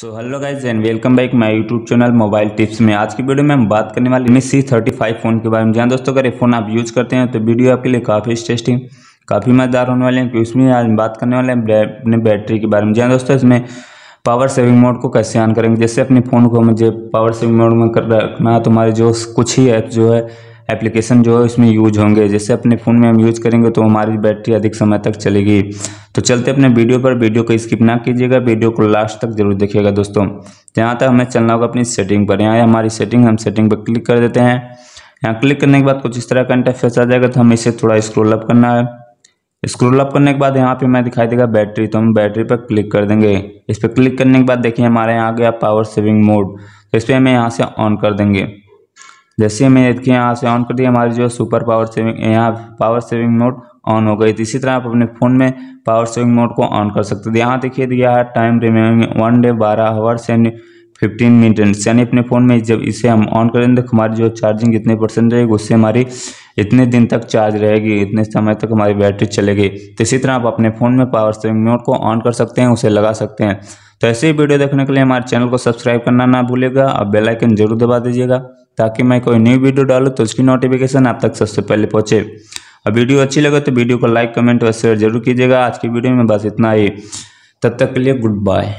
so hello guys and welcome back my YouTube channel mobile tips में आज की video में हम बात करने वाले हैं सी थर्टी फाइव फ़ोन के बारे में जहाँ दोस्तों अगर ये फ़ोन आप यूज़ करते हैं तो वीडियो आपके लिए काफ़ी टेस्टिंग काफ़ी मज़ेदार होने वाले हैं क्योंकि तो इसमें आज हम बात करने वाले हैं अपने बैटरी के बारे में जहाँ दोस्तों इसमें पावर सेविंग मोड को कैसे ऑन करेंगे जैसे अपने फ़ोन को मुझे पावर सेविंग मोड में कर रखना तो हमारे जो कुछ ही ऐप जो है एप्लीकेशन जो है इसमें यूज होंगे जैसे अपने फ़ोन में हम यूज़ करेंगे तो हमारी बैटरी अधिक समय तक चलेगी तो चलते अपने वीडियो पर वीडियो को स्किप ना कीजिएगा वीडियो को लास्ट तक जरूर देखिएगा दोस्तों यहाँ तक हमें चलना होगा अपनी सेटिंग पर यहाँ हमारी सेटिंग हम सेटिंग पर क्लिक कर देते हैं यहाँ क्लिक करने के बाद कुछ इस तरह का इंटरफेस आ जाएगा तो हमें इसे थोड़ा स्क्रोल अप करना है स्क्रोल अप करने के बाद यहाँ पे मैं दिखाई देगा बैटरी तो हम बैटरी पर क्लिक कर देंगे इस पर क्लिक करने के बाद देखिए हमारे यहाँ आ गया पावर सेविंग मोड तो इस पर हमें यहाँ से ऑन कर देंगे जैसे हमें देखिए यहाँ से ऑन कर दिया हमारी जो है सुपर पावर सेविंग यहाँ पावर सेविंग मोड ऑन हो गई तो इसी तरह आप अपने फ़ोन में पावर सेविंग मोड को ऑन कर सकते थे यहाँ देखिए दिया है टाइम रिमेनिंग वन डे बारह आवर्स एंड फिफ्टीन मिनट्स यानी अपने फ़ोन में जब इसे हम ऑन करें तो हमारी जो चार्जिंग इतने परसेंट रहेगी उससे हमारी इतने दिन तक चार्ज रहेगी इतने समय तक हमारी बैटरी चलेगी तो इसी तरह आप अपने फ़ोन में पावर सेविंग मोड को ऑन कर सकते हैं उसे लगा सकते हैं तो ऐसे ही वीडियो देखने के लिए हमारे चैनल को सब्सक्राइब करना ना भूलेगा और बेलाइकन जरूर दबा दीजिएगा ताकि मैं कोई न्यू वीडियो डालूँ तो उसकी नोटिफिकेशन आप तक सबसे पहले पहुँचे अब वीडियो अच्छी लगे तो वीडियो को लाइक कमेंट और शेयर जरूर कीजिएगा आज की वीडियो में बस इतना ही तब तक के लिए गुड बाय